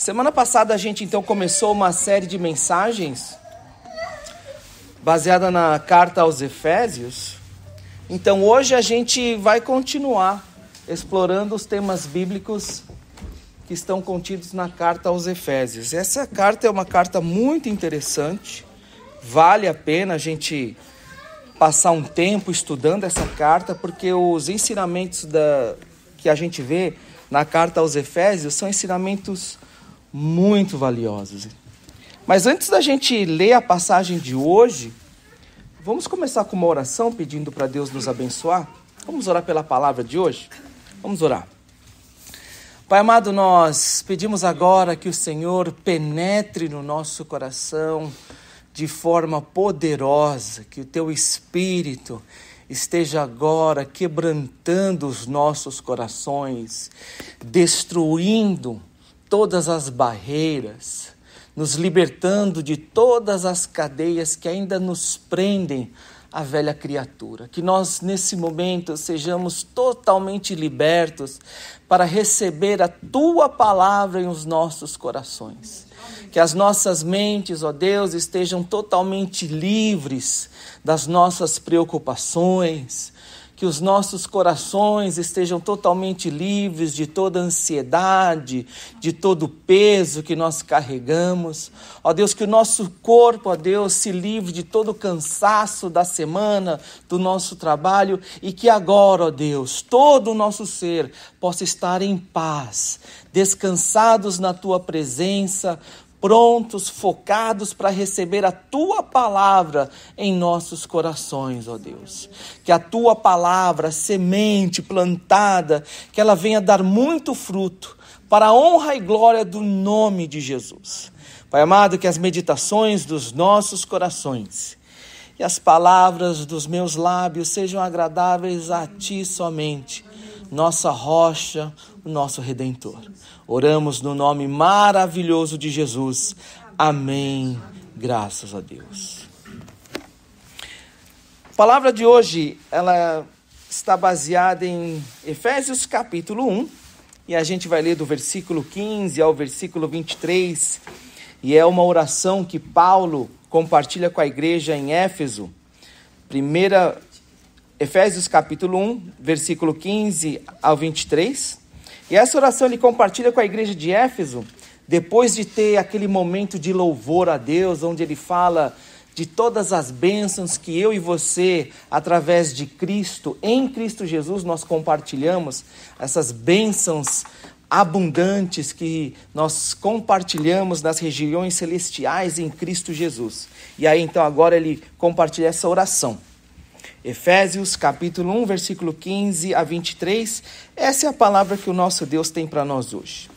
Semana passada a gente então começou uma série de mensagens baseada na carta aos Efésios. Então hoje a gente vai continuar explorando os temas bíblicos que estão contidos na carta aos Efésios. Essa carta é uma carta muito interessante, vale a pena a gente passar um tempo estudando essa carta, porque os ensinamentos da, que a gente vê na carta aos Efésios são ensinamentos muito valiosos. Mas antes da gente ler a passagem de hoje, vamos começar com uma oração pedindo para Deus nos abençoar? Vamos orar pela palavra de hoje? Vamos orar. Pai amado, nós pedimos agora que o Senhor penetre no nosso coração de forma poderosa, que o teu espírito esteja agora quebrantando os nossos corações, destruindo todas as barreiras, nos libertando de todas as cadeias que ainda nos prendem à velha criatura. Que nós, nesse momento, sejamos totalmente libertos para receber a tua palavra em os nossos corações. Que as nossas mentes, ó Deus, estejam totalmente livres das nossas preocupações, que os nossos corações estejam totalmente livres de toda ansiedade, de todo peso que nós carregamos. Ó Deus, que o nosso corpo, ó Deus, se livre de todo o cansaço da semana, do nosso trabalho e que agora, ó Deus, todo o nosso ser possa estar em paz, descansados na tua presença, prontos, focados para receber a tua palavra em nossos corações, ó Deus. Que a tua palavra, semente plantada, que ela venha dar muito fruto para a honra e glória do nome de Jesus. Pai amado, que as meditações dos nossos corações e as palavras dos meus lábios sejam agradáveis a ti somente, nossa rocha, nosso Redentor. Oramos no nome maravilhoso de Jesus. Amém. Graças a Deus. A palavra de hoje, ela está baseada em Efésios capítulo 1, e a gente vai ler do versículo 15 ao versículo 23, e é uma oração que Paulo compartilha com a igreja em Éfeso. Primeira Efésios capítulo 1, versículo 15 ao 23. E essa oração ele compartilha com a igreja de Éfeso, depois de ter aquele momento de louvor a Deus, onde ele fala de todas as bênçãos que eu e você, através de Cristo, em Cristo Jesus, nós compartilhamos, essas bênçãos abundantes que nós compartilhamos nas regiões celestiais em Cristo Jesus. E aí então agora ele compartilha essa oração. Efésios capítulo 1, versículo 15 a 23. Essa é a palavra que o nosso Deus tem para nós hoje.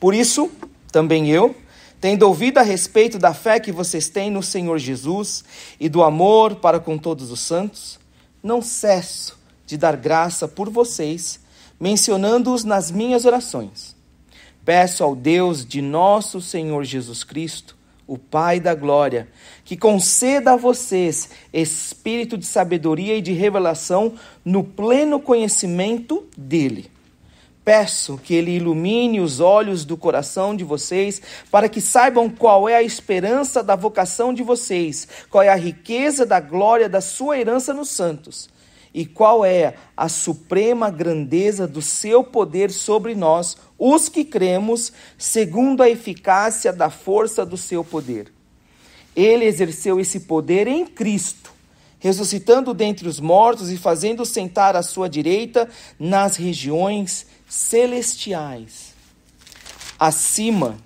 Por isso, também eu, tendo ouvido a respeito da fé que vocês têm no Senhor Jesus e do amor para com todos os santos, não cesso de dar graça por vocês, mencionando-os nas minhas orações. Peço ao Deus de nosso Senhor Jesus Cristo, o Pai da glória, que conceda a vocês espírito de sabedoria e de revelação no pleno conhecimento dele. Peço que ele ilumine os olhos do coração de vocês, para que saibam qual é a esperança da vocação de vocês, qual é a riqueza da glória da sua herança nos santos, e qual é a suprema grandeza do seu poder sobre nós, os que cremos, segundo a eficácia da força do seu poder. Ele exerceu esse poder em Cristo, ressuscitando dentre os mortos e fazendo sentar à sua direita nas regiões celestiais, acima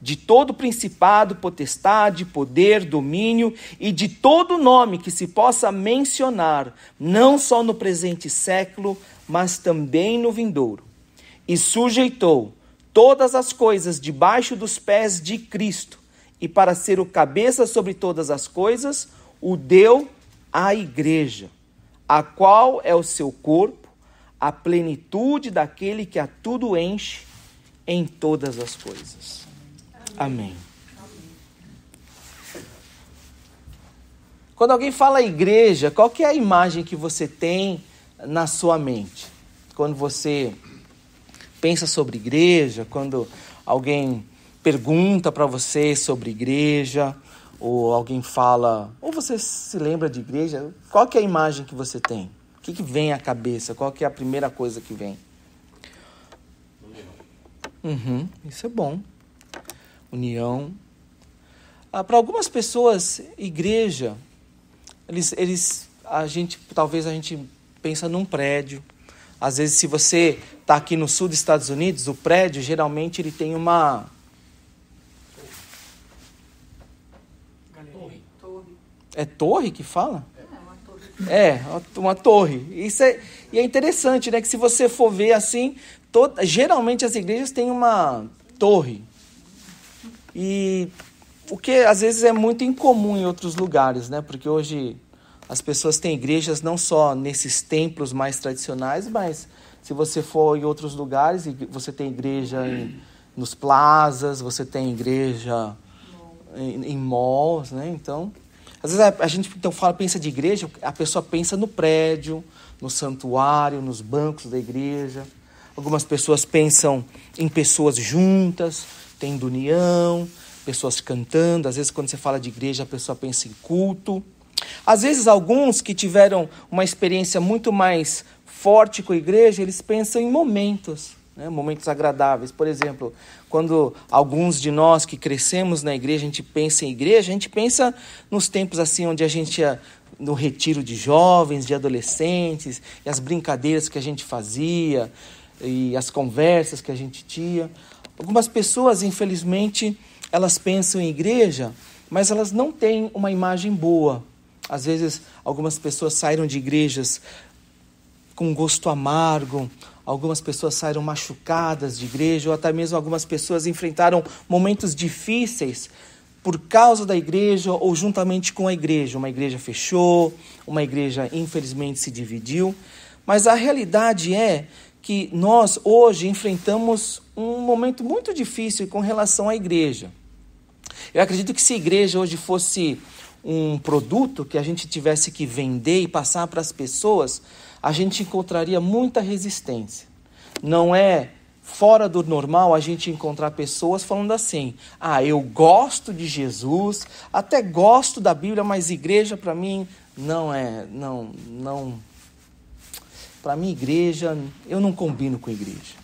de todo principado, potestade, poder, domínio e de todo nome que se possa mencionar, não só no presente século, mas também no vindouro e sujeitou todas as coisas debaixo dos pés de Cristo, e para ser o cabeça sobre todas as coisas, o deu à igreja, a qual é o seu corpo, a plenitude daquele que a tudo enche em todas as coisas. Amém. Quando alguém fala igreja, qual que é a imagem que você tem na sua mente? Quando você pensa sobre igreja, quando alguém pergunta para você sobre igreja, ou alguém fala, ou você se lembra de igreja, qual que é a imagem que você tem? O que, que vem à cabeça? Qual que é a primeira coisa que vem? Uhum, isso é bom. União. Ah, para algumas pessoas, igreja, eles, eles, a gente, talvez a gente pensa num prédio, às vezes, se você está aqui no sul dos Estados Unidos, o prédio geralmente ele tem uma torre. É torre que fala? É, é, uma torre. Isso é, e é interessante, né? Que se você for ver assim, toda, geralmente as igrejas têm uma torre. E o que às vezes é muito incomum em outros lugares, né? Porque hoje as pessoas têm igrejas não só nesses templos mais tradicionais, mas se você for em outros lugares, você tem igreja em, nos plazas, você tem igreja em, em malls, né? Então, às vezes a, a, gente então fala, pensa de igreja, a pessoa pensa no prédio, no santuário, nos bancos da igreja. Algumas pessoas pensam em pessoas juntas, tendo união, pessoas cantando. Às vezes, quando você fala de igreja, a pessoa pensa em culto. Às vezes, alguns que tiveram uma experiência muito mais forte com a igreja, eles pensam em momentos, né? momentos agradáveis. Por exemplo, quando alguns de nós que crescemos na igreja, a gente pensa em igreja, a gente pensa nos tempos assim onde a gente ia no retiro de jovens, de adolescentes, e as brincadeiras que a gente fazia, e as conversas que a gente tinha. Algumas pessoas, infelizmente, elas pensam em igreja, mas elas não têm uma imagem boa às vezes, algumas pessoas saíram de igrejas com gosto amargo, algumas pessoas saíram machucadas de igreja, ou até mesmo algumas pessoas enfrentaram momentos difíceis por causa da igreja ou juntamente com a igreja. Uma igreja fechou, uma igreja infelizmente se dividiu, mas a realidade é que nós hoje enfrentamos um momento muito difícil com relação à igreja. Eu acredito que se a igreja hoje fosse um produto que a gente tivesse que vender e passar para as pessoas, a gente encontraria muita resistência. Não é fora do normal a gente encontrar pessoas falando assim: "Ah, eu gosto de Jesus, até gosto da Bíblia, mas igreja para mim não é, não, não para mim igreja, eu não combino com igreja".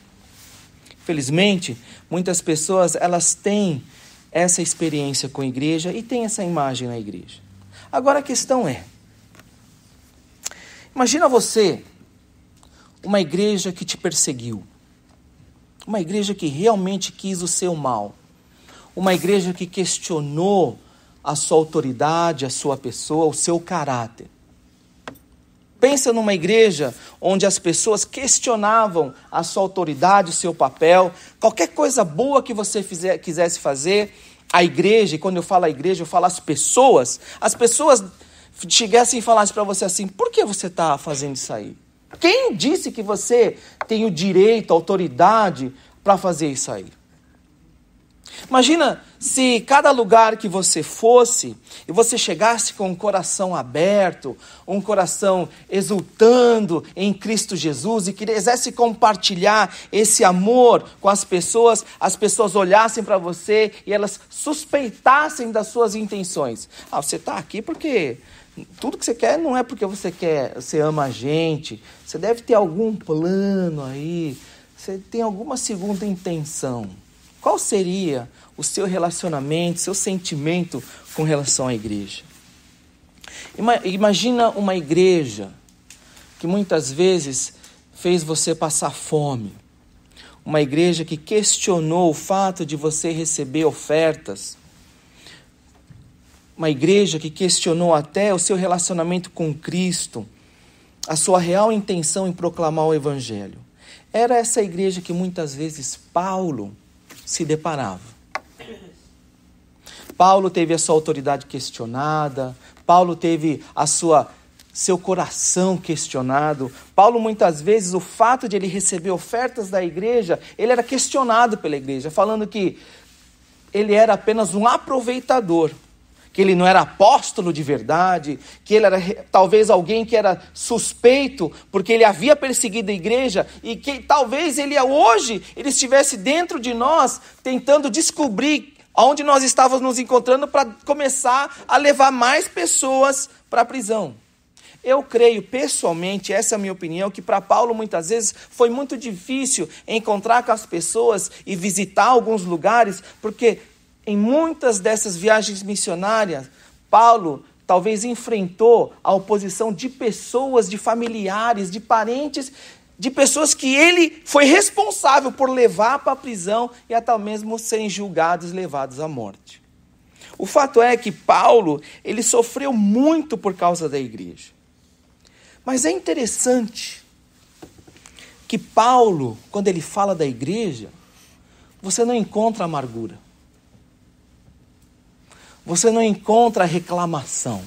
Felizmente, muitas pessoas elas têm essa experiência com a igreja e tem essa imagem na igreja. Agora a questão é: imagina você uma igreja que te perseguiu, uma igreja que realmente quis o seu mal, uma igreja que questionou a sua autoridade, a sua pessoa, o seu caráter. Pensa numa igreja onde as pessoas questionavam a sua autoridade, o seu papel, qualquer coisa boa que você fizer, quisesse fazer, a igreja, e quando eu falo a igreja, eu falo as pessoas, as pessoas chegassem e falassem para você assim: por que você está fazendo isso aí? Quem disse que você tem o direito, a autoridade para fazer isso aí? Imagina se cada lugar que você fosse e você chegasse com o um coração aberto, um coração exultando em Cristo Jesus e quisesse compartilhar esse amor com as pessoas, as pessoas olhassem para você e elas suspeitassem das suas intenções. Ah, você está aqui porque tudo que você quer não é porque você quer, você ama a gente. Você deve ter algum plano aí. Você tem alguma segunda intenção. Qual seria o seu relacionamento, seu sentimento com relação à igreja? Imagina uma igreja que muitas vezes fez você passar fome. Uma igreja que questionou o fato de você receber ofertas. Uma igreja que questionou até o seu relacionamento com Cristo, a sua real intenção em proclamar o Evangelho. Era essa igreja que muitas vezes Paulo se deparava. Paulo teve a sua autoridade questionada, Paulo teve a sua seu coração questionado. Paulo muitas vezes o fato de ele receber ofertas da igreja, ele era questionado pela igreja, falando que ele era apenas um aproveitador que ele não era apóstolo de verdade, que ele era talvez alguém que era suspeito, porque ele havia perseguido a igreja e que talvez ele hoje ele estivesse dentro de nós tentando descobrir aonde nós estávamos nos encontrando para começar a levar mais pessoas para a prisão. Eu creio pessoalmente, essa é a minha opinião, que para Paulo muitas vezes foi muito difícil encontrar com as pessoas e visitar alguns lugares, porque em muitas dessas viagens missionárias, Paulo talvez enfrentou a oposição de pessoas, de familiares, de parentes, de pessoas que ele foi responsável por levar para a prisão e até mesmo serem julgados e levados à morte. O fato é que Paulo, ele sofreu muito por causa da igreja. Mas é interessante que Paulo, quando ele fala da igreja, você não encontra amargura. Você não encontra reclamação.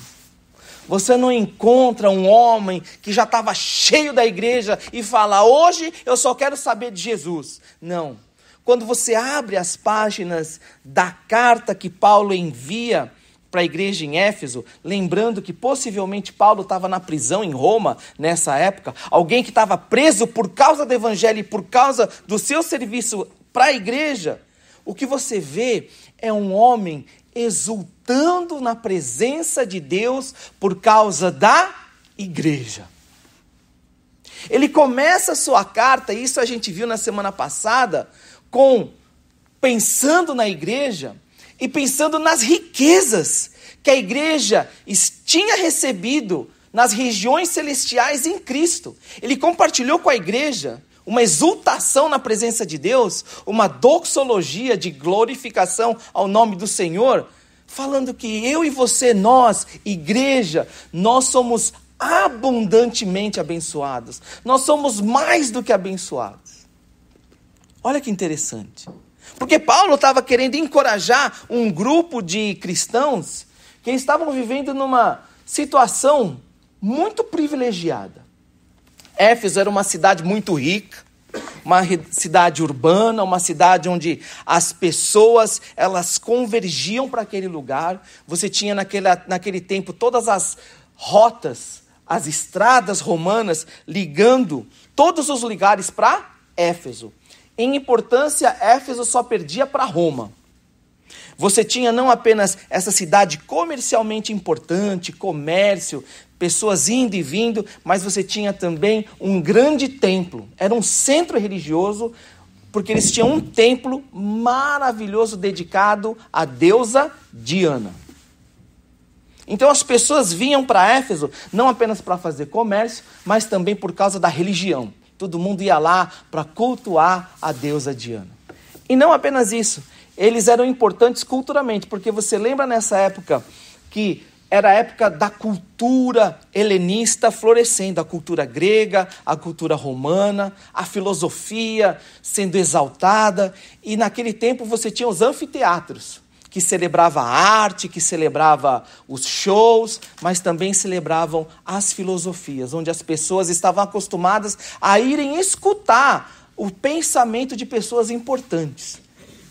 Você não encontra um homem que já estava cheio da igreja e fala: Hoje eu só quero saber de Jesus. Não. Quando você abre as páginas da carta que Paulo envia para a igreja em Éfeso, lembrando que possivelmente Paulo estava na prisão em Roma nessa época, alguém que estava preso por causa do evangelho e por causa do seu serviço para a igreja, o que você vê é um homem exultando na presença de Deus por causa da igreja. Ele começa a sua carta, isso a gente viu na semana passada, com pensando na igreja e pensando nas riquezas que a igreja tinha recebido nas regiões celestiais em Cristo. Ele compartilhou com a igreja uma exultação na presença de Deus, uma doxologia de glorificação ao nome do Senhor, falando que eu e você, nós, igreja, nós somos abundantemente abençoados. Nós somos mais do que abençoados. Olha que interessante. Porque Paulo estava querendo encorajar um grupo de cristãos que estavam vivendo numa situação muito privilegiada. Éfeso era uma cidade muito rica, uma cidade urbana, uma cidade onde as pessoas elas convergiam para aquele lugar. Você tinha naquele, naquele tempo todas as rotas, as estradas romanas ligando todos os lugares para Éfeso. Em importância, Éfeso só perdia para Roma. Você tinha não apenas essa cidade comercialmente importante, comércio, pessoas indo e vindo, mas você tinha também um grande templo. Era um centro religioso, porque eles tinham um templo maravilhoso dedicado à deusa Diana. Então as pessoas vinham para Éfeso não apenas para fazer comércio, mas também por causa da religião. Todo mundo ia lá para cultuar a deusa Diana. E não apenas isso, eles eram importantes culturalmente, porque você lembra nessa época que era a época da cultura helenista florescendo, a cultura grega, a cultura romana, a filosofia sendo exaltada, e naquele tempo você tinha os anfiteatros, que celebrava a arte, que celebrava os shows, mas também celebravam as filosofias, onde as pessoas estavam acostumadas a irem escutar o pensamento de pessoas importantes.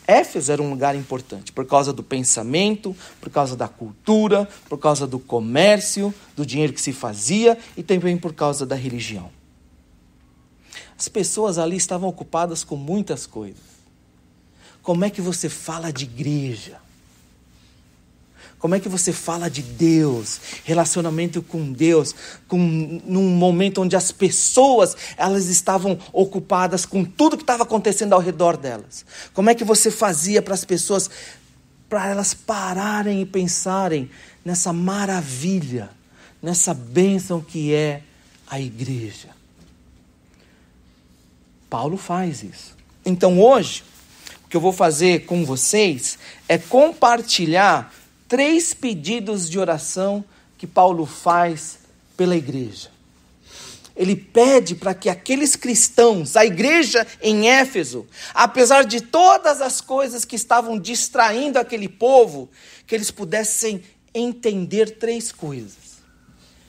Éfeso era um lugar importante por causa do pensamento, por causa da cultura, por causa do comércio, do dinheiro que se fazia e também por causa da religião. As pessoas ali estavam ocupadas com muitas coisas. Como é que você fala de igreja? Como é que você fala de Deus, relacionamento com Deus, com, num momento onde as pessoas elas estavam ocupadas com tudo que estava acontecendo ao redor delas? Como é que você fazia para as pessoas, para elas pararem e pensarem nessa maravilha, nessa bênção que é a igreja? Paulo faz isso. Então hoje, o que eu vou fazer com vocês é compartilhar três pedidos de oração que Paulo faz pela igreja. Ele pede para que aqueles cristãos, a igreja em Éfeso, apesar de todas as coisas que estavam distraindo aquele povo, que eles pudessem entender três coisas.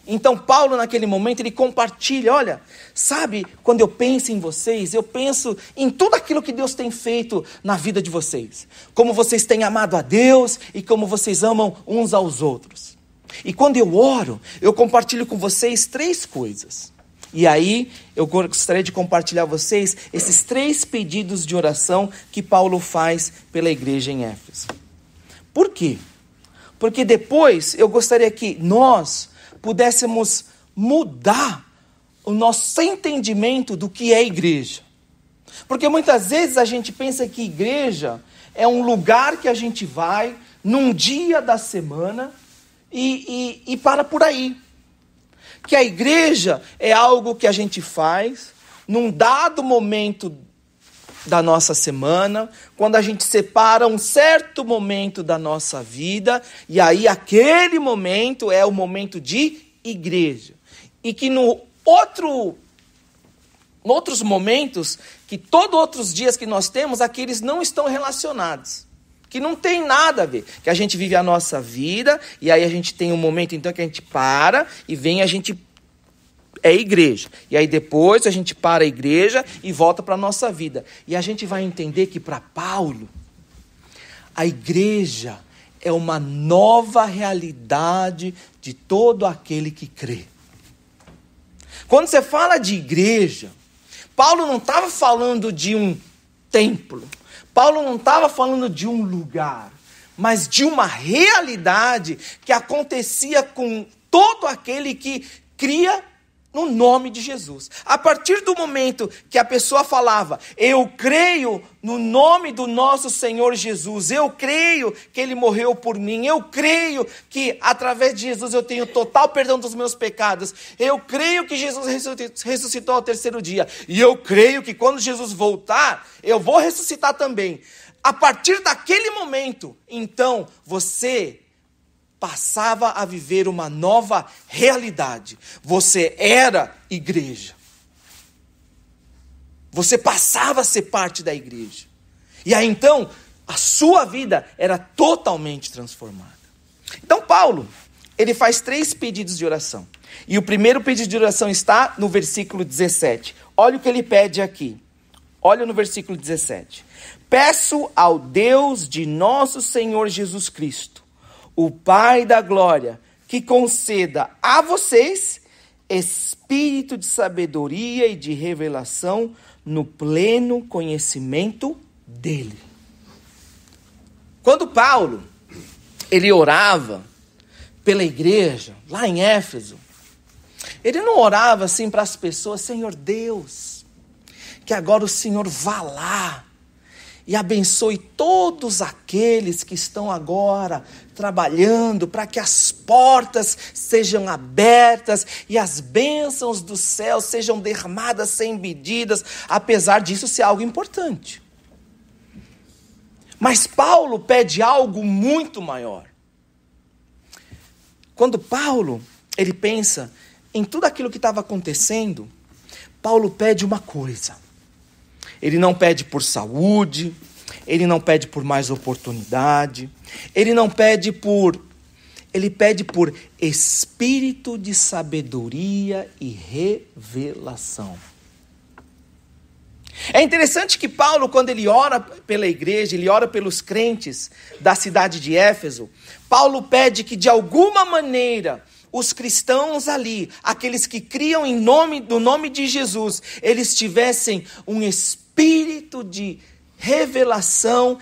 Então Paulo naquele momento ele compartilha, olha, sabe, quando eu penso em vocês, eu penso em tudo aquilo que Deus tem feito na vida de vocês. Como vocês têm amado a Deus e como vocês amam uns aos outros. E quando eu oro, eu compartilho com vocês três coisas. E aí, eu gostaria de compartilhar com vocês esses três pedidos de oração que Paulo faz pela igreja em Éfeso. Por quê? Porque depois eu gostaria que nós pudéssemos mudar o nosso entendimento do que é igreja. Porque muitas vezes a gente pensa que igreja é um lugar que a gente vai num dia da semana e, e, e para por aí. Que a igreja é algo que a gente faz num dado momento da nossa semana, quando a gente separa um certo momento da nossa vida, e aí aquele momento é o momento de igreja. E que no outro outros momentos, que todos outros dias que nós temos, aqueles não estão relacionados que não tem nada a ver, que a gente vive a nossa vida e aí a gente tem um momento então que a gente para e vem a gente é igreja. E aí depois a gente para a igreja e volta para a nossa vida. E a gente vai entender que para Paulo, a igreja é uma nova realidade de todo aquele que crê. Quando você fala de igreja, Paulo não estava falando de um templo, Paulo não estava falando de um lugar, mas de uma realidade que acontecia com todo aquele que cria no nome de Jesus. A partir do momento que a pessoa falava, eu creio no nome do nosso Senhor Jesus, eu creio que Ele morreu por mim, eu creio que através de Jesus eu tenho total perdão dos meus pecados, eu creio que Jesus ressuscitou ao terceiro dia, e eu creio que quando Jesus voltar, eu vou ressuscitar também. A partir daquele momento, então, você passava a viver uma nova realidade. Você era igreja. Você passava a ser parte da igreja. E aí então, a sua vida era totalmente transformada. Então, Paulo, ele faz três pedidos de oração. E o primeiro pedido de oração está no versículo 17. Olha o que ele pede aqui. Olha no versículo 17. Peço ao Deus de nosso Senhor Jesus Cristo o Pai da glória, que conceda a vocês espírito de sabedoria e de revelação no pleno conhecimento dele. Quando Paulo ele orava pela igreja lá em Éfeso, ele não orava assim para as pessoas, Senhor Deus, que agora o Senhor vá lá e abençoe todos aqueles que estão agora trabalhando para que as portas sejam abertas e as bênçãos do céu sejam derramadas sem medidas, apesar disso ser algo importante. Mas Paulo pede algo muito maior. Quando Paulo ele pensa em tudo aquilo que estava acontecendo, Paulo pede uma coisa. Ele não pede por saúde, ele não pede por mais oportunidade, ele não pede por. Ele pede por espírito de sabedoria e revelação. É interessante que Paulo, quando ele ora pela igreja, ele ora pelos crentes da cidade de Éfeso, Paulo pede que de alguma maneira os cristãos ali, aqueles que criam em nome do nome de Jesus, eles tivessem um espírito espírito de revelação,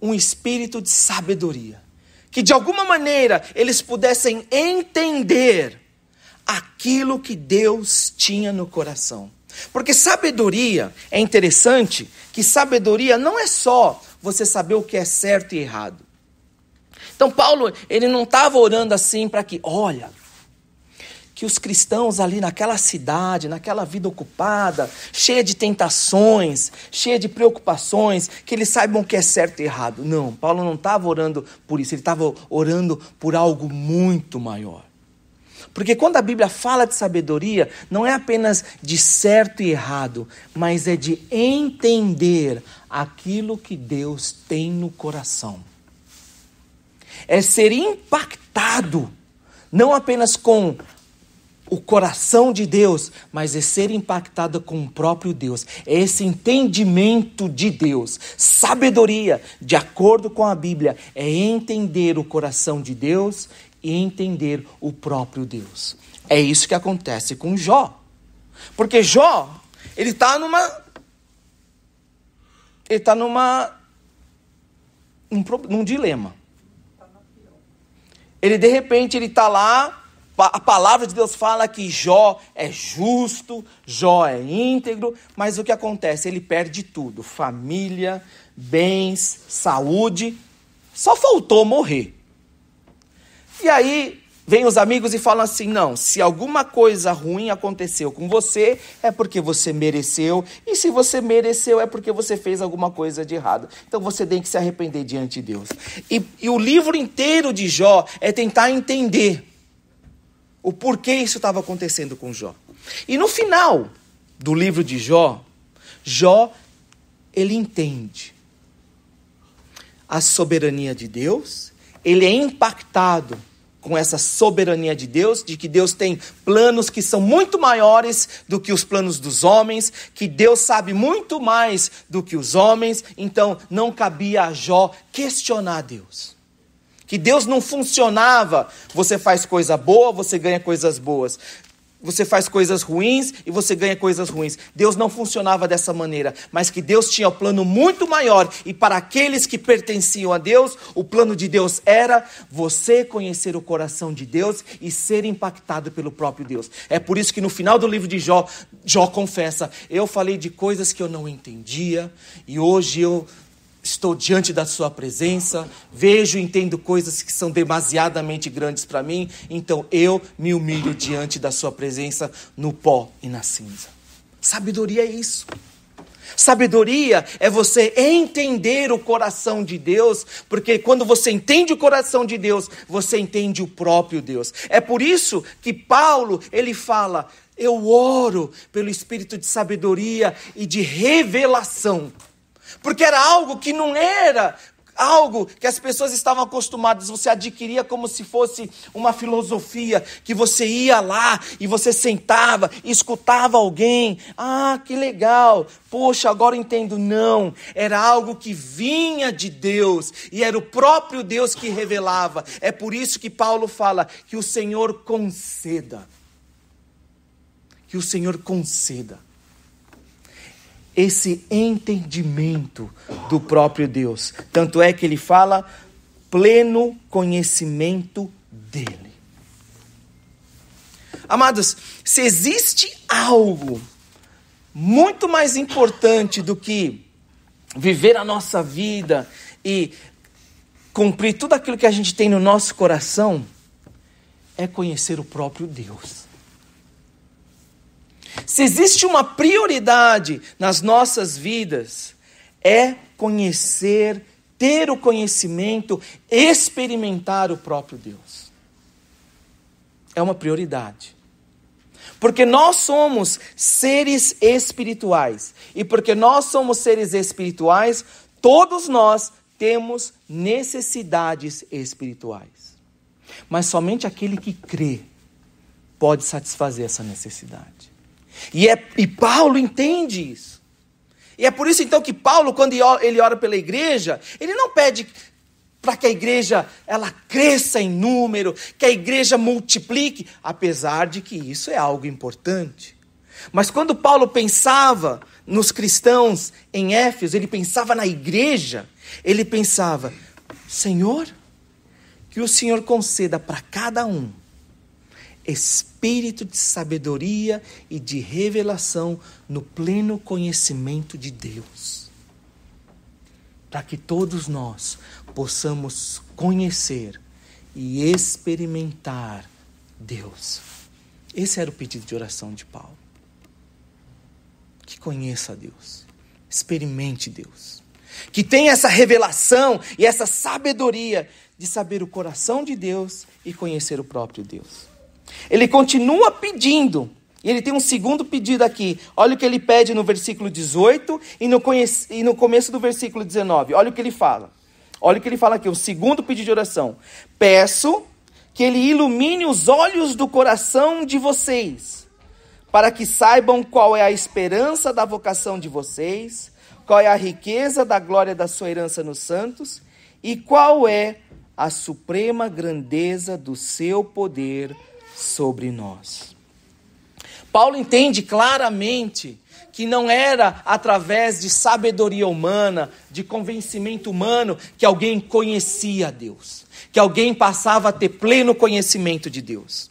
um espírito de sabedoria. Que de alguma maneira eles pudessem entender aquilo que Deus tinha no coração. Porque sabedoria é interessante que sabedoria não é só você saber o que é certo e errado. Então Paulo, ele não estava orando assim para que, olha, que os cristãos ali naquela cidade, naquela vida ocupada, cheia de tentações, cheia de preocupações, que eles saibam o que é certo e errado. Não, Paulo não estava orando por isso, ele estava orando por algo muito maior. Porque quando a Bíblia fala de sabedoria, não é apenas de certo e errado, mas é de entender aquilo que Deus tem no coração. É ser impactado, não apenas com o coração de Deus, mas é ser impactada com o próprio Deus. É esse entendimento de Deus. Sabedoria, de acordo com a Bíblia, é entender o coração de Deus e entender o próprio Deus. É isso que acontece com Jó. Porque Jó, ele está numa. Ele está numa. Num, num dilema. Ele de repente ele está lá a palavra de Deus fala que Jó é justo, Jó é íntegro, mas o que acontece? Ele perde tudo: família, bens, saúde. Só faltou morrer. E aí vem os amigos e falam assim: não, se alguma coisa ruim aconteceu com você, é porque você mereceu, e se você mereceu, é porque você fez alguma coisa de errado. Então você tem que se arrepender diante de Deus. E, e o livro inteiro de Jó é tentar entender o porquê isso estava acontecendo com Jó. E no final do livro de Jó, Jó ele entende a soberania de Deus, ele é impactado com essa soberania de Deus, de que Deus tem planos que são muito maiores do que os planos dos homens, que Deus sabe muito mais do que os homens, então não cabia a Jó questionar Deus que Deus não funcionava. Você faz coisa boa, você ganha coisas boas. Você faz coisas ruins e você ganha coisas ruins. Deus não funcionava dessa maneira, mas que Deus tinha um plano muito maior e para aqueles que pertenciam a Deus, o plano de Deus era você conhecer o coração de Deus e ser impactado pelo próprio Deus. É por isso que no final do livro de Jó, Jó confessa: "Eu falei de coisas que eu não entendia e hoje eu estou diante da Sua presença, vejo e entendo coisas que são demasiadamente grandes para mim, então eu me humilho diante da Sua presença no pó e na cinza. Sabedoria é isso. Sabedoria é você entender o coração de Deus, porque quando você entende o coração de Deus, você entende o próprio Deus. É por isso que Paulo, ele fala: "Eu oro pelo espírito de sabedoria e de revelação porque era algo que não era algo que as pessoas estavam acostumadas, você adquiria como se fosse uma filosofia, que você ia lá e você sentava, escutava alguém, ah, que legal, poxa, agora entendo. Não, era algo que vinha de Deus e era o próprio Deus que revelava. É por isso que Paulo fala que o Senhor conceda. Que o Senhor conceda esse entendimento do próprio Deus. Tanto é que ele fala pleno conhecimento dele. Amados, se existe algo muito mais importante do que viver a nossa vida e cumprir tudo aquilo que a gente tem no nosso coração, é conhecer o próprio Deus. Se existe uma prioridade nas nossas vidas, é conhecer, ter o conhecimento, experimentar o próprio Deus. É uma prioridade. Porque nós somos seres espirituais. E porque nós somos seres espirituais, todos nós temos necessidades espirituais. Mas somente aquele que crê pode satisfazer essa necessidade. E, é, e Paulo entende isso. E é por isso então que Paulo, quando ele ora pela igreja, ele não pede para que a igreja ela cresça em número, que a igreja multiplique, apesar de que isso é algo importante. Mas quando Paulo pensava nos cristãos em Éfeso, ele pensava na igreja, ele pensava: Senhor, que o Senhor conceda para cada um espírito de sabedoria e de revelação no pleno conhecimento de Deus. Para que todos nós possamos conhecer e experimentar Deus. Esse era o pedido de oração de Paulo. Que conheça Deus, experimente Deus, que tenha essa revelação e essa sabedoria de saber o coração de Deus e conhecer o próprio Deus. Ele continua pedindo. E ele tem um segundo pedido aqui. Olha o que ele pede no versículo 18 e no, conhece, e no começo do versículo 19. Olha o que ele fala. Olha o que ele fala aqui, o segundo pedido de oração. Peço que ele ilumine os olhos do coração de vocês, para que saibam qual é a esperança da vocação de vocês, qual é a riqueza da glória da sua herança nos santos e qual é a suprema grandeza do seu poder sobre nós. Paulo entende claramente que não era através de sabedoria humana, de convencimento humano, que alguém conhecia Deus, que alguém passava a ter pleno conhecimento de Deus.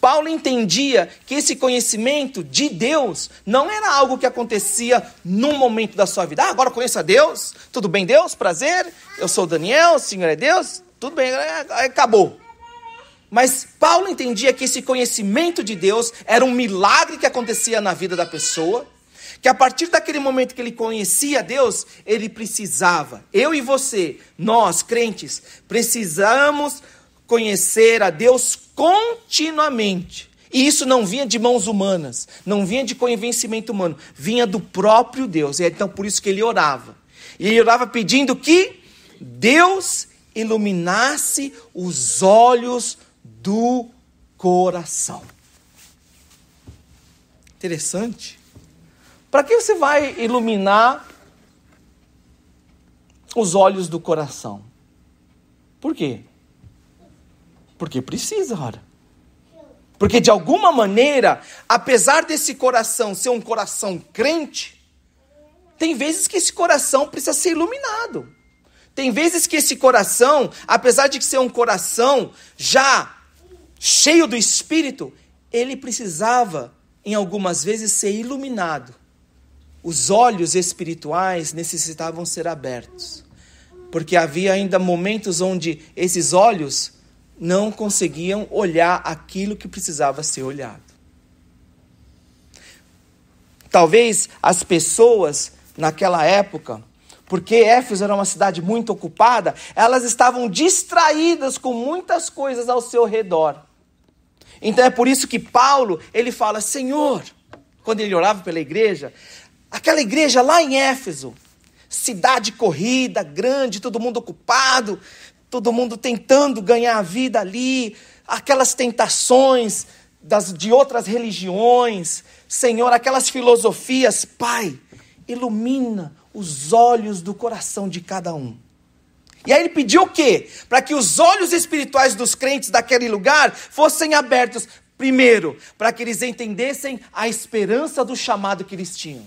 Paulo entendia que esse conhecimento de Deus não era algo que acontecia num momento da sua vida. Ah, agora conheço a Deus, tudo bem, Deus, prazer, eu sou Daniel, o Senhor é Deus, tudo bem, é, é, acabou. Mas Paulo entendia que esse conhecimento de Deus era um milagre que acontecia na vida da pessoa, que a partir daquele momento que ele conhecia Deus, ele precisava. Eu e você, nós crentes, precisamos conhecer a Deus continuamente. E isso não vinha de mãos humanas, não vinha de convencimento humano, vinha do próprio Deus. E é então por isso que ele orava. E ele orava pedindo que Deus iluminasse os olhos do coração. Interessante. Para que você vai iluminar os olhos do coração? Por quê? Porque precisa, ora. Porque de alguma maneira, apesar desse coração ser um coração crente, tem vezes que esse coração precisa ser iluminado. Tem vezes que esse coração, apesar de ser um coração já cheio do Espírito, ele precisava, em algumas vezes, ser iluminado. Os olhos espirituais necessitavam ser abertos, porque havia ainda momentos onde esses olhos não conseguiam olhar aquilo que precisava ser olhado. Talvez as pessoas naquela época, porque Éfeso era uma cidade muito ocupada, elas estavam distraídas com muitas coisas ao seu redor. Então é por isso que Paulo, ele fala: Senhor, quando ele orava pela igreja, aquela igreja lá em Éfeso, cidade corrida, grande, todo mundo ocupado, todo mundo tentando ganhar a vida ali, aquelas tentações das, de outras religiões, Senhor, aquelas filosofias, Pai, ilumina os olhos do coração de cada um. E aí ele pediu o quê? Para que os olhos espirituais dos crentes daquele lugar fossem abertos, primeiro, para que eles entendessem a esperança do chamado que eles tinham.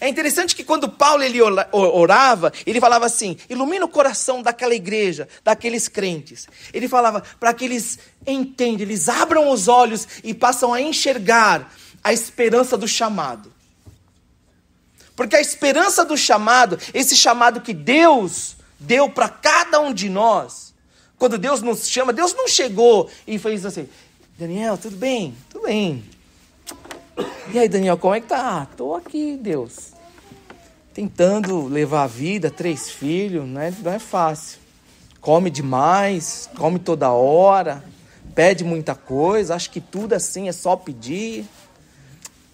É interessante que quando Paulo ele orava, ele falava assim: ilumina o coração daquela igreja, daqueles crentes. Ele falava para que eles entendam, eles abram os olhos e passam a enxergar a esperança do chamado. Porque a esperança do chamado, esse chamado que Deus deu para cada um de nós, quando Deus nos chama, Deus não chegou e fez assim: Daniel, tudo bem? Tudo bem. E aí, Daniel, como é que tá? Ah, tô aqui, Deus. Tentando levar a vida, três filhos, né? não é fácil. Come demais, come toda hora, pede muita coisa, acha que tudo assim é só pedir.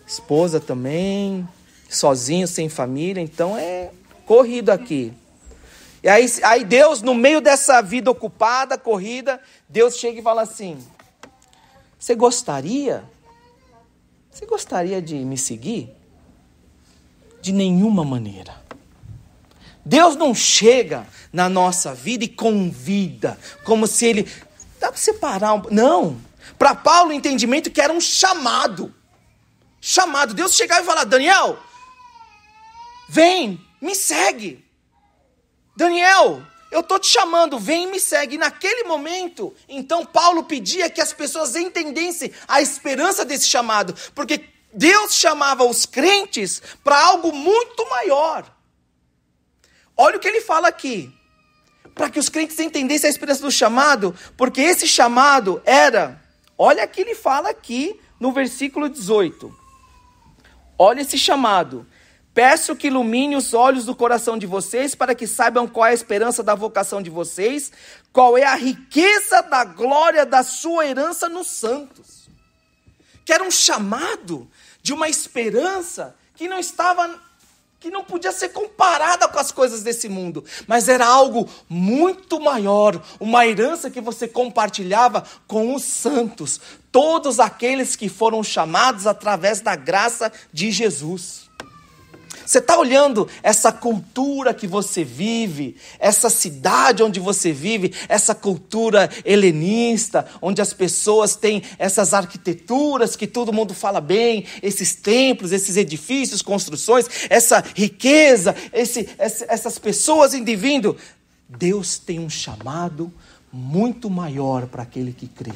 Esposa também, sozinho, sem família, então é corrido aqui. E aí, aí Deus, no meio dessa vida ocupada, corrida, Deus chega e fala assim: Você gostaria? Você gostaria de me seguir? De nenhuma maneira. Deus não chega na nossa vida e convida, como se ele. Dá para separar um. Não! Para Paulo, o entendimento é que era um chamado. Chamado. Deus chegava e falava: Daniel, Vem, me segue. Daniel, eu estou te chamando, vem e me segue. E naquele momento, então Paulo pedia que as pessoas entendessem a esperança desse chamado, porque Deus chamava os crentes para algo muito maior. Olha o que ele fala aqui. Para que os crentes entendessem a esperança do chamado, porque esse chamado era. Olha o que ele fala aqui no versículo 18. Olha esse chamado. Peço que ilumine os olhos do coração de vocês para que saibam qual é a esperança da vocação de vocês, qual é a riqueza da glória da sua herança nos santos. Que era um chamado de uma esperança que não estava que não podia ser comparada com as coisas desse mundo, mas era algo muito maior, uma herança que você compartilhava com os santos, todos aqueles que foram chamados através da graça de Jesus. Você está olhando essa cultura que você vive, essa cidade onde você vive, essa cultura helenista, onde as pessoas têm essas arquiteturas que todo mundo fala bem, esses templos, esses edifícios, construções, essa riqueza, esse, essas pessoas, indivíduo. Deus tem um chamado muito maior para aquele que crê.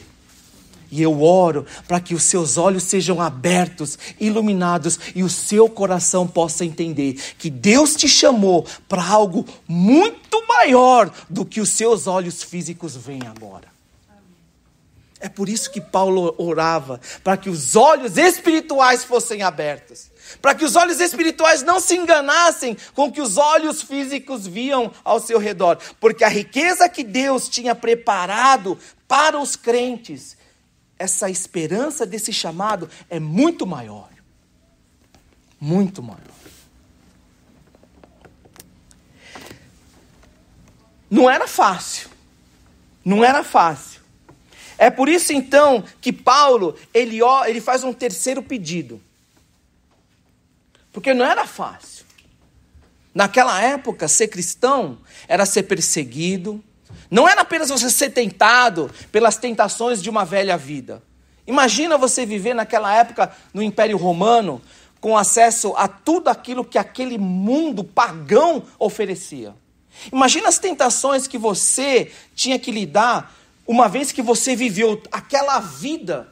E eu oro para que os seus olhos sejam abertos, iluminados e o seu coração possa entender que Deus te chamou para algo muito maior do que os seus olhos físicos veem agora. É por isso que Paulo orava, para que os olhos espirituais fossem abertos, para que os olhos espirituais não se enganassem com o que os olhos físicos viam ao seu redor, porque a riqueza que Deus tinha preparado para os crentes essa esperança desse chamado é muito maior. Muito maior. Não era fácil. Não era fácil. É por isso então que Paulo, ele, ele faz um terceiro pedido. Porque não era fácil. Naquela época, ser cristão era ser perseguido, não era é apenas você ser tentado pelas tentações de uma velha vida. Imagina você viver naquela época no Império Romano, com acesso a tudo aquilo que aquele mundo pagão oferecia. Imagina as tentações que você tinha que lidar uma vez que você viveu aquela vida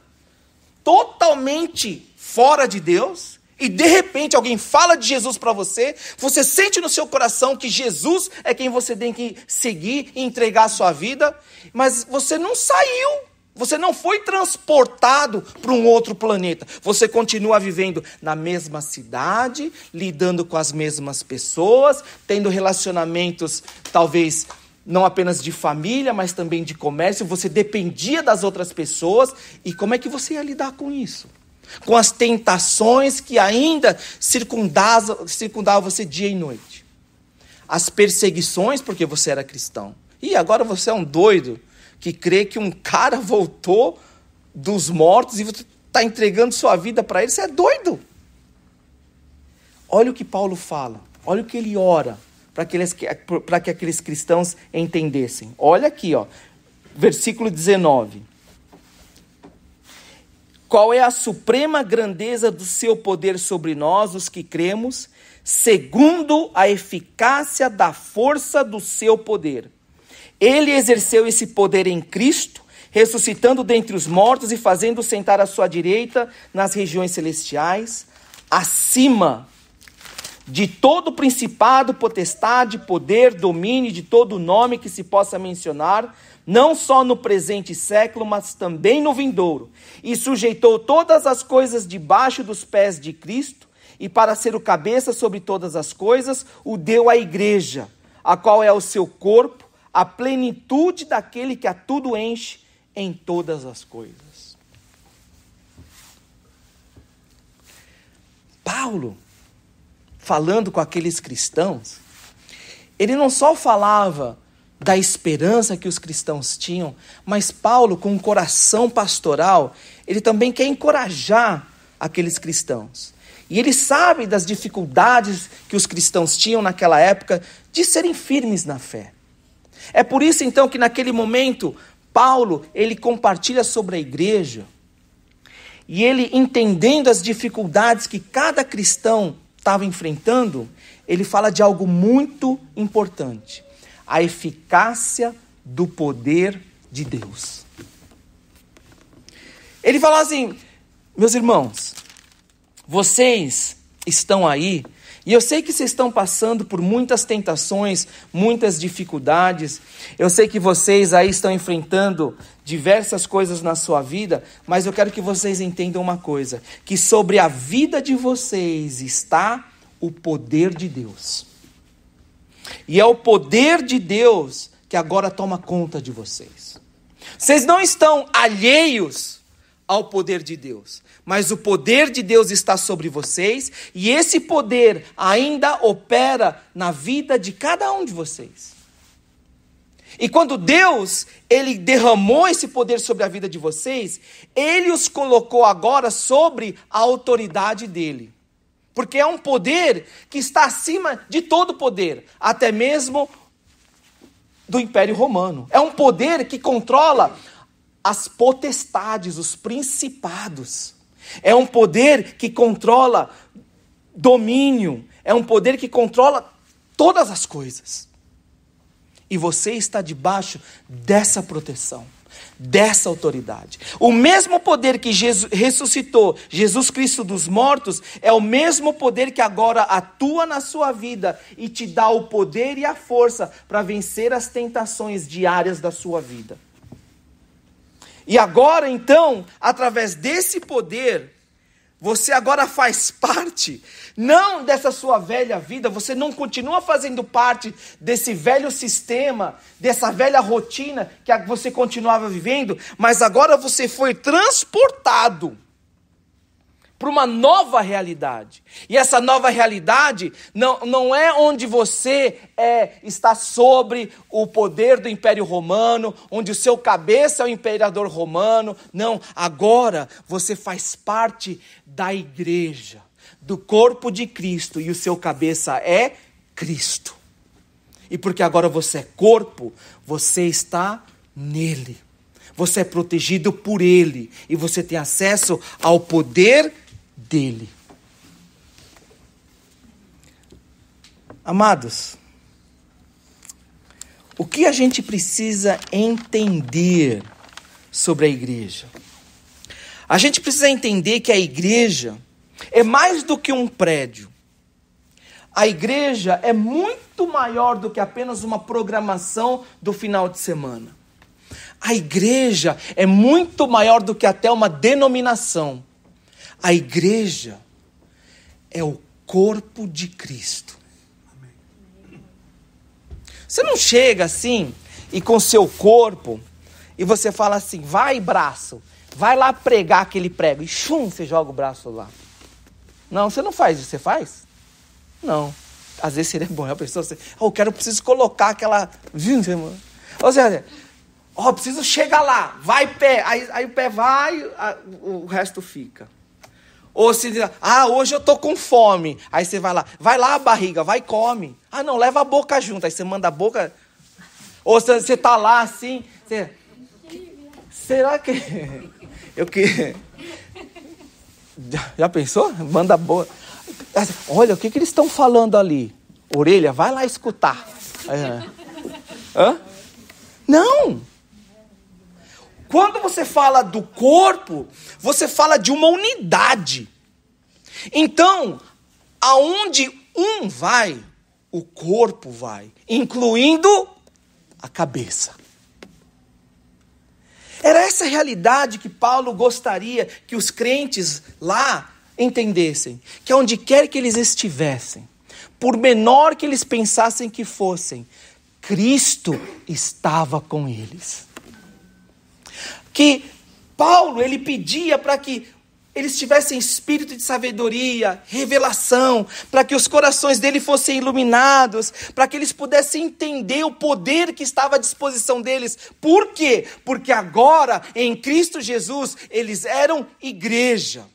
totalmente fora de Deus e de repente alguém fala de Jesus para você, você sente no seu coração que Jesus é quem você tem que seguir e entregar a sua vida, mas você não saiu você não foi transportado para um outro planeta. Você continua vivendo na mesma cidade, lidando com as mesmas pessoas, tendo relacionamentos talvez não apenas de família, mas também de comércio. Você dependia das outras pessoas. E como é que você ia lidar com isso? com as tentações que ainda circundavam, circundavam você dia e noite. As perseguições, porque você era cristão. E agora você é um doido que crê que um cara voltou dos mortos e você está entregando sua vida para ele. Você é doido. Olha o que Paulo fala. Olha o que ele ora para que, para que aqueles cristãos entendessem. Olha aqui, ó, versículo 19 qual é a suprema grandeza do seu poder sobre nós, os que cremos, segundo a eficácia da força do seu poder. Ele exerceu esse poder em Cristo, ressuscitando dentre os mortos e fazendo sentar à sua direita nas regiões celestiais, acima de todo principado, potestade, poder, domínio, de todo nome que se possa mencionar não só no presente século, mas também no vindouro, e sujeitou todas as coisas debaixo dos pés de Cristo, e para ser o cabeça sobre todas as coisas, o deu à igreja, a qual é o seu corpo, a plenitude daquele que a tudo enche em todas as coisas. Paulo, falando com aqueles cristãos, ele não só falava da esperança que os cristãos tinham, mas Paulo, com um coração pastoral, ele também quer encorajar aqueles cristãos. E ele sabe das dificuldades que os cristãos tinham naquela época de serem firmes na fé. É por isso então que naquele momento Paulo, ele compartilha sobre a igreja. E ele entendendo as dificuldades que cada cristão estava enfrentando, ele fala de algo muito importante a eficácia do poder de Deus. Ele fala assim: meus irmãos, vocês estão aí, e eu sei que vocês estão passando por muitas tentações, muitas dificuldades, eu sei que vocês aí estão enfrentando diversas coisas na sua vida, mas eu quero que vocês entendam uma coisa: que sobre a vida de vocês está o poder de Deus. E é o poder de Deus que agora toma conta de vocês. Vocês não estão alheios ao poder de Deus, mas o poder de Deus está sobre vocês e esse poder ainda opera na vida de cada um de vocês. E quando Deus, ele derramou esse poder sobre a vida de vocês, ele os colocou agora sobre a autoridade dele. Porque é um poder que está acima de todo poder, até mesmo do Império Romano. É um poder que controla as potestades, os principados. É um poder que controla domínio. É um poder que controla todas as coisas. E você está debaixo dessa proteção dessa autoridade. O mesmo poder que Jesus, ressuscitou Jesus Cristo dos mortos é o mesmo poder que agora atua na sua vida e te dá o poder e a força para vencer as tentações diárias da sua vida. E agora, então, através desse poder, você agora faz parte, não dessa sua velha vida, você não continua fazendo parte desse velho sistema, dessa velha rotina que você continuava vivendo, mas agora você foi transportado para uma nova realidade. E essa nova realidade não, não é onde você é, está sobre o poder do Império Romano, onde o seu cabeça é o imperador romano. Não, agora você faz parte da igreja, do corpo de Cristo, e o seu cabeça é Cristo. E porque agora você é corpo, você está nele. Você é protegido por ele e você tem acesso ao poder dele. Amados, o que a gente precisa entender sobre a igreja? A gente precisa entender que a igreja é mais do que um prédio. A igreja é muito maior do que apenas uma programação do final de semana. A igreja é muito maior do que até uma denominação. A igreja é o corpo de Cristo. Você não chega assim e com seu corpo e você fala assim: vai braço, vai lá pregar aquele prego e chum, você joga o braço lá. Não, você não faz isso, você faz? Não. Às vezes seria é bom, é a pessoa, você, oh, eu quero, preciso colocar aquela. Ou seja, ó, oh, preciso chegar lá, vai pé, aí, aí o pé vai, a, o resto fica. Ou se diz, ah, hoje eu tô com fome. Aí você vai lá, vai lá a barriga, vai come. Ah, não, leva a boca junto. Aí você manda a boca. Ou você, você tá lá assim, você, será que eu que já, já pensou? Manda a boca. Olha, o que que eles estão falando ali? Orelha, vai lá escutar. É. Hã? Não. Quando você fala do corpo, você fala de uma unidade. Então, aonde um vai, o corpo vai, incluindo a cabeça. Era essa realidade que Paulo gostaria que os crentes lá entendessem, que onde quer que eles estivessem, por menor que eles pensassem que fossem, Cristo estava com eles que Paulo ele pedia para que eles tivessem espírito de sabedoria, revelação, para que os corações dele fossem iluminados, para que eles pudessem entender o poder que estava à disposição deles. Por quê? Porque agora, em Cristo Jesus, eles eram igreja.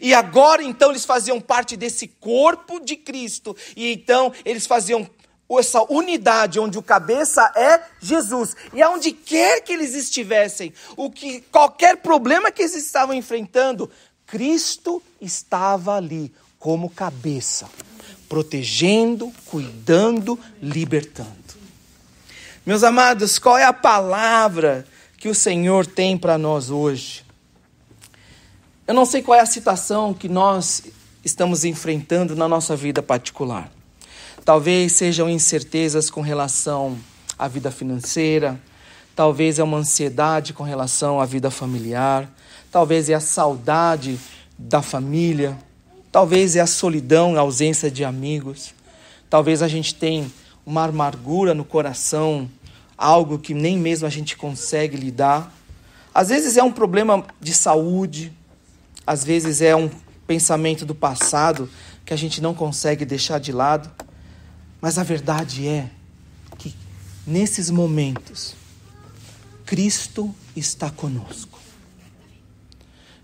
E agora então eles faziam parte desse corpo de Cristo, e então eles faziam essa unidade onde o cabeça é Jesus. E aonde quer que eles estivessem, o que qualquer problema que eles estavam enfrentando, Cristo estava ali como cabeça, protegendo, cuidando, libertando. Meus amados, qual é a palavra que o Senhor tem para nós hoje? Eu não sei qual é a situação que nós estamos enfrentando na nossa vida particular. Talvez sejam incertezas com relação à vida financeira, talvez é uma ansiedade com relação à vida familiar, talvez é a saudade da família, talvez é a solidão, a ausência de amigos, talvez a gente tenha uma amargura no coração, algo que nem mesmo a gente consegue lidar. Às vezes é um problema de saúde, às vezes é um pensamento do passado que a gente não consegue deixar de lado. Mas a verdade é que nesses momentos, Cristo está conosco.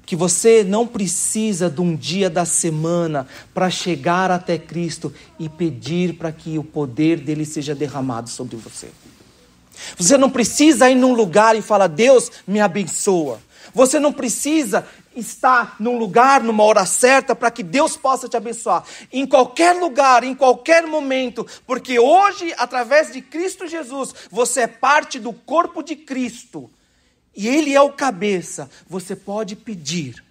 Que você não precisa de um dia da semana para chegar até Cristo e pedir para que o poder dele seja derramado sobre você. Você não precisa ir num lugar e falar, Deus me abençoa. Você não precisa está num lugar, numa hora certa, para que Deus possa te abençoar. Em qualquer lugar, em qualquer momento, porque hoje, através de Cristo Jesus, você é parte do corpo de Cristo e Ele é o cabeça. Você pode pedir,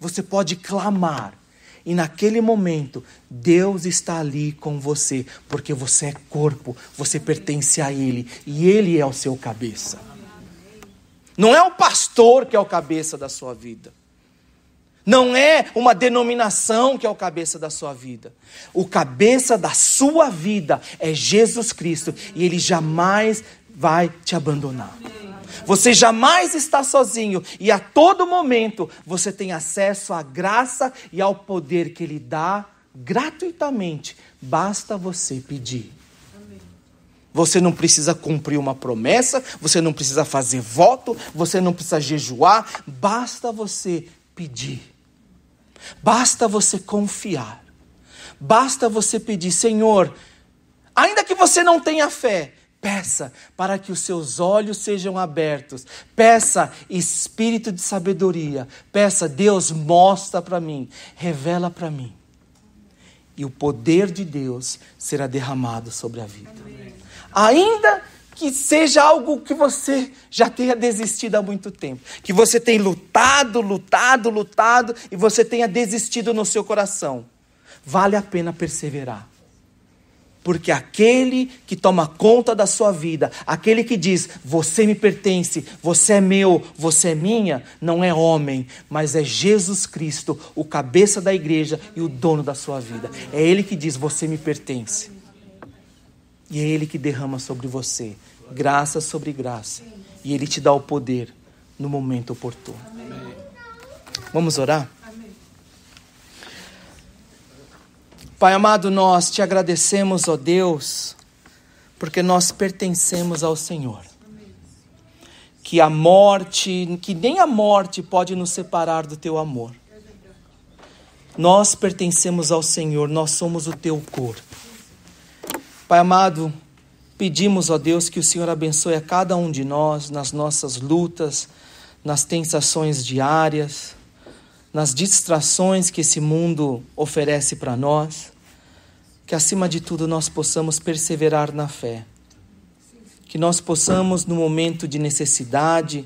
você pode clamar. E naquele momento, Deus está ali com você, porque você é corpo, você pertence a Ele e Ele é o seu cabeça. Não é o pastor que é o cabeça da sua vida. Não é uma denominação que é o cabeça da sua vida. O cabeça da sua vida é Jesus Cristo e ele jamais vai te abandonar. Você jamais está sozinho e a todo momento você tem acesso à graça e ao poder que ele dá gratuitamente. Basta você pedir. Você não precisa cumprir uma promessa, você não precisa fazer voto, você não precisa jejuar, basta você pedir. Basta você confiar. Basta você pedir, Senhor, ainda que você não tenha fé, peça para que os seus olhos sejam abertos. Peça espírito de sabedoria. Peça, Deus, mostra para mim, revela para mim. E o poder de Deus será derramado sobre a vida. Amém ainda que seja algo que você já tenha desistido há muito tempo, que você tenha lutado, lutado, lutado e você tenha desistido no seu coração. Vale a pena perseverar. Porque aquele que toma conta da sua vida, aquele que diz: Você me pertence, você é meu, você é minha, não é homem, mas é Jesus Cristo, o cabeça da igreja e o dono da sua vida. É ele que diz: Você me pertence. E é Ele que derrama sobre você graça sobre graça. E Ele te dá o poder no momento oportuno. Amém. Vamos orar? Amém. Pai amado, nós te agradecemos, ó Deus, porque nós pertencemos ao Senhor. Que a morte, que nem a morte pode nos separar do teu amor. Nós pertencemos ao Senhor, nós somos o teu corpo. Pai amado, pedimos, ó Deus, que o Senhor abençoe a cada um de nós nas nossas lutas, nas tentações diárias, nas distrações que esse mundo oferece para nós. Que acima de tudo nós possamos perseverar na fé. Que nós possamos, no momento de necessidade,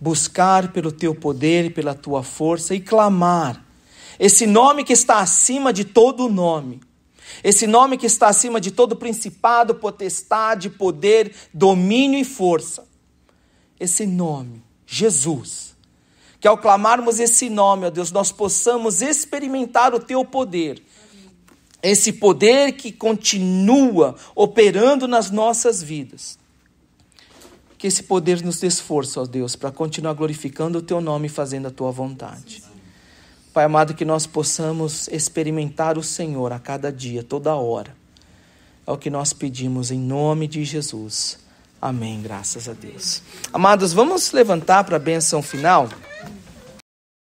buscar pelo teu poder, e pela tua força e clamar esse nome que está acima de todo nome esse nome que está acima de todo principado, potestade, poder, domínio e força. Esse nome, Jesus. Que ao clamarmos esse nome, ó Deus, nós possamos experimentar o teu poder. Esse poder que continua operando nas nossas vidas. Que esse poder nos dê esforço, ó Deus, para continuar glorificando o teu nome e fazendo a tua vontade. Pai amado, que nós possamos experimentar o Senhor a cada dia, toda hora. É o que nós pedimos em nome de Jesus. Amém. Graças a Deus. Amados, vamos levantar para a benção final.